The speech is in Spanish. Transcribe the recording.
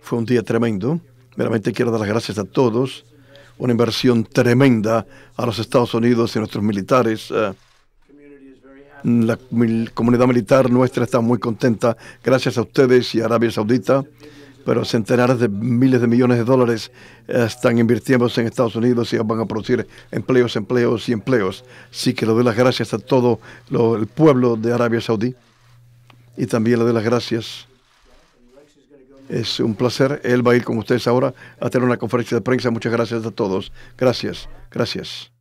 Fue un día tremendo. ...veramente quiero dar las gracias a todos. Una inversión tremenda a los Estados Unidos y a nuestros militares. Ah, la comunidad militar nuestra está muy contenta. Gracias a ustedes y a Arabia Saudita. Pero centenares de miles de millones de dólares eh, están invirtiéndose en Estados Unidos y van a producir empleos, empleos y empleos. Sí que le doy las gracias a todo el pueblo de Arabia Saudí. Y también le doy las gracias es un placer. Él va a ir con ustedes ahora a tener una conferencia de prensa. Muchas gracias a todos. Gracias. Gracias.